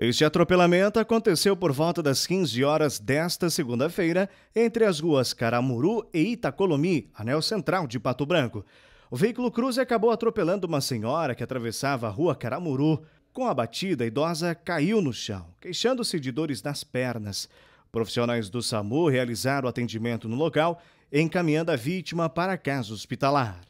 Este atropelamento aconteceu por volta das 15 horas desta segunda-feira entre as ruas Caramuru e Itacolomi, anel central de Pato Branco. O veículo cruze acabou atropelando uma senhora que atravessava a rua Caramuru. Com a batida, a idosa caiu no chão, queixando-se de dores nas pernas. Profissionais do SAMU realizaram o atendimento no local, encaminhando a vítima para a casa hospitalar.